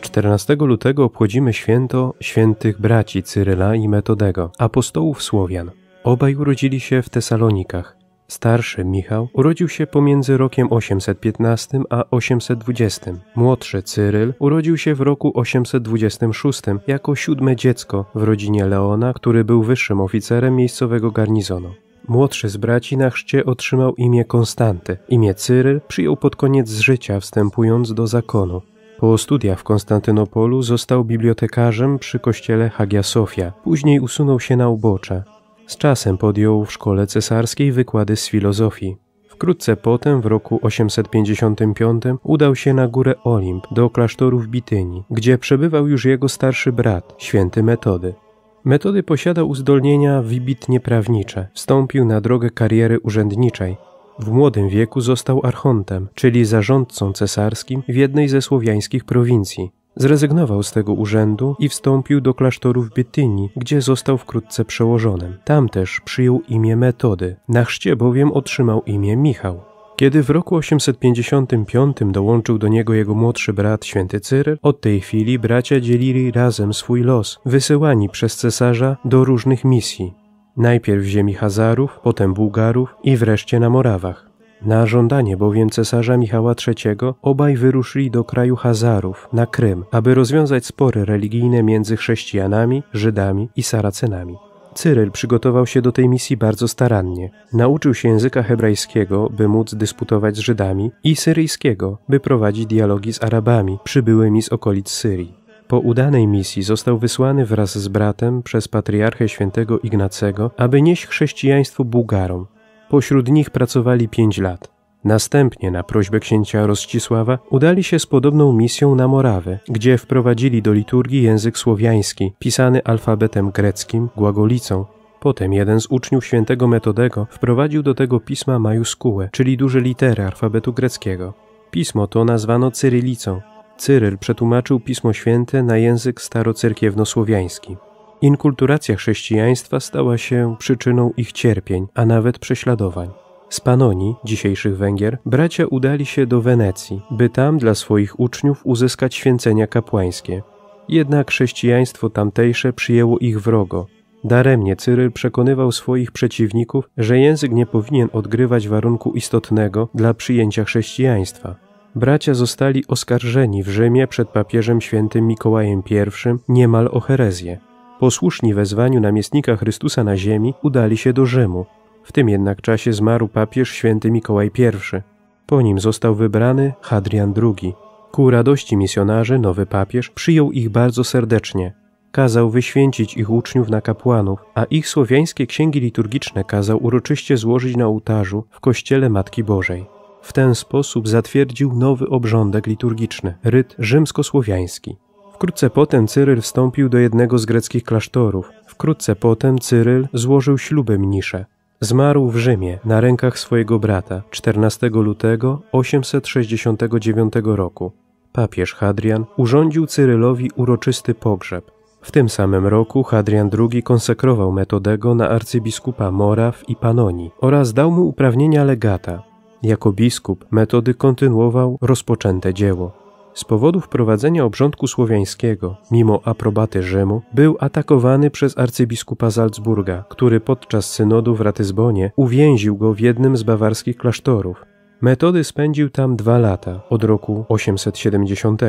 14 lutego obchodzimy święto świętych braci Cyryla i Metodego, apostołów Słowian. Obaj urodzili się w Tesalonikach. Starszy Michał urodził się pomiędzy rokiem 815 a 820. Młodszy Cyryl urodził się w roku 826 jako siódme dziecko w rodzinie Leona, który był wyższym oficerem miejscowego garnizonu. Młodszy z braci na chrzcie otrzymał imię Konstanty. Imię Cyryl przyjął pod koniec życia, wstępując do zakonu. Po studiach w Konstantynopolu został bibliotekarzem przy kościele Hagia Sofia. Później usunął się na ubocze. Z czasem podjął w szkole cesarskiej wykłady z filozofii. Wkrótce potem, w roku 855, udał się na górę Olimp do klasztoru w Bityni, gdzie przebywał już jego starszy brat, święty Metody. Metody posiadał uzdolnienia wybitnie prawnicze, wstąpił na drogę kariery urzędniczej. W młodym wieku został archontem, czyli zarządcą cesarskim w jednej ze słowiańskich prowincji. Zrezygnował z tego urzędu i wstąpił do klasztoru w Bytyni, gdzie został wkrótce przełożonym. Tam też przyjął imię Metody. Na chrzcie bowiem otrzymał imię Michał. Kiedy w roku 855 dołączył do niego jego młodszy brat święty Cyryl, od tej chwili bracia dzielili razem swój los, wysyłani przez cesarza do różnych misji. Najpierw w ziemi Hazarów, potem Bułgarów i wreszcie na Morawach. Na żądanie bowiem cesarza Michała III obaj wyruszyli do kraju Hazarów, na Krym, aby rozwiązać spory religijne między chrześcijanami, Żydami i Saracenami. Cyryl przygotował się do tej misji bardzo starannie. Nauczył się języka hebrajskiego, by móc dysputować z Żydami, i syryjskiego, by prowadzić dialogi z Arabami przybyłymi z okolic Syrii. Po udanej misji został wysłany wraz z bratem przez patriarchę świętego Ignacego, aby nieść chrześcijaństwo Bułgarom, Pośród nich pracowali pięć lat. Następnie na prośbę księcia Rozcisława udali się z podobną misją na Morawę, gdzie wprowadzili do liturgii język słowiański, pisany alfabetem greckim, głagolicą. Potem jeden z uczniów świętego Metodego wprowadził do tego pisma majuskułę, czyli duże litery alfabetu greckiego. Pismo to nazwano cyrylicą. Cyryl przetłumaczył Pismo Święte na język starocyrkiewnosłowiański. Inkulturacja chrześcijaństwa stała się przyczyną ich cierpień, a nawet prześladowań. Z Panonii, dzisiejszych Węgier, bracia udali się do Wenecji, by tam dla swoich uczniów uzyskać święcenia kapłańskie. Jednak chrześcijaństwo tamtejsze przyjęło ich wrogo. Daremnie Cyryl przekonywał swoich przeciwników, że język nie powinien odgrywać warunku istotnego dla przyjęcia chrześcijaństwa. Bracia zostali oskarżeni w Rzymie przed papieżem świętym Mikołajem I niemal o herezję. Posłuszni wezwaniu namiestnika Chrystusa na ziemi udali się do Rzymu. W tym jednak czasie zmarł papież święty Mikołaj I. Po nim został wybrany Hadrian II. Ku radości misjonarzy nowy papież przyjął ich bardzo serdecznie. Kazał wyświęcić ich uczniów na kapłanów, a ich słowiańskie księgi liturgiczne kazał uroczyście złożyć na ołtarzu w kościele Matki Bożej. W ten sposób zatwierdził nowy obrządek liturgiczny, ryt rzymskosłowiański. Wkrótce potem Cyryl wstąpił do jednego z greckich klasztorów. Wkrótce potem Cyryl złożył śluby mnisze. Zmarł w Rzymie na rękach swojego brata 14 lutego 869 roku. Papież Hadrian urządził Cyrylowi uroczysty pogrzeb. W tym samym roku Hadrian II konsekrował Metodego na arcybiskupa Moraw i Panonii oraz dał mu uprawnienia legata. Jako biskup Metody kontynuował rozpoczęte dzieło z powodu wprowadzenia obrządku słowiańskiego, mimo aprobaty Rzymu, był atakowany przez arcybiskupa Salzburga, który podczas synodu w Ratyzbonie uwięził go w jednym z bawarskich klasztorów. Metody spędził tam dwa lata, od roku 870.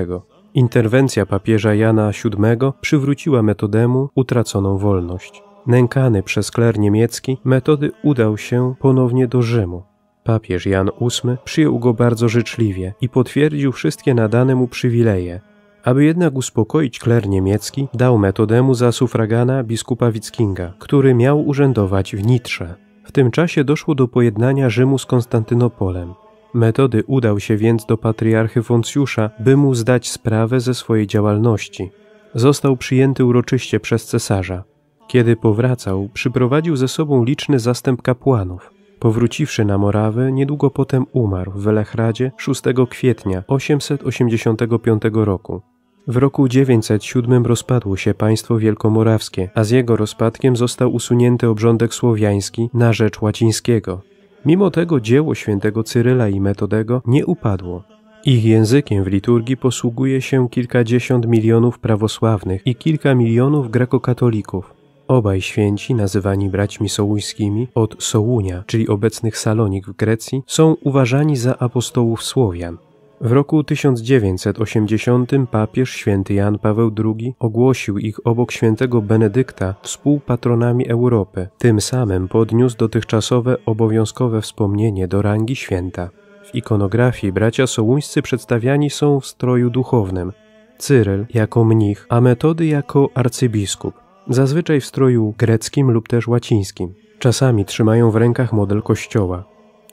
Interwencja papieża Jana VII przywróciła metodemu utraconą wolność. Nękany przez kler niemiecki, metody udał się ponownie do Rzymu. Papież Jan VIII przyjął go bardzo życzliwie i potwierdził wszystkie nadane mu przywileje. Aby jednak uspokoić kler niemiecki, dał metodemu za sufragana biskupa Wickinga, który miał urzędować w Nitrze. W tym czasie doszło do pojednania Rzymu z Konstantynopolem. Metody udał się więc do patriarchy Foncjusza, by mu zdać sprawę ze swojej działalności. Został przyjęty uroczyście przez cesarza. Kiedy powracał, przyprowadził ze sobą liczny zastęp kapłanów. Powróciwszy na Morawę, niedługo potem umarł w Welechradzie 6 kwietnia 885 roku. W roku 907 rozpadło się państwo wielkomorawskie, a z jego rozpadkiem został usunięty obrządek słowiański na rzecz łacińskiego. Mimo tego dzieło świętego Cyryla i Metodego nie upadło. Ich językiem w liturgii posługuje się kilkadziesiąt milionów prawosławnych i kilka milionów grekokatolików. Obaj święci, nazywani braćmi sołuńskimi od Sołunia, czyli obecnych Salonik w Grecji, są uważani za apostołów Słowian. W roku 1980 papież święty Jan Paweł II ogłosił ich obok świętego Benedykta współpatronami Europy. Tym samym podniósł dotychczasowe obowiązkowe wspomnienie do rangi święta. W ikonografii bracia sołuńscy przedstawiani są w stroju duchownym. Cyryl jako mnich, a metody jako arcybiskup zazwyczaj w stroju greckim lub też łacińskim. Czasami trzymają w rękach model kościoła.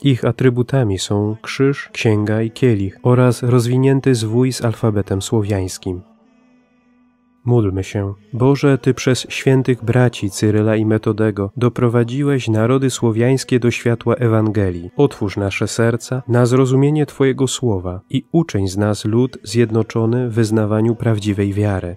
Ich atrybutami są krzyż, księga i kielich oraz rozwinięty zwój z alfabetem słowiańskim. Módlmy się. Boże, Ty przez świętych braci Cyryla i Metodego doprowadziłeś narody słowiańskie do światła Ewangelii. Otwórz nasze serca na zrozumienie Twojego słowa i uczeń z nas lud zjednoczony w wyznawaniu prawdziwej wiary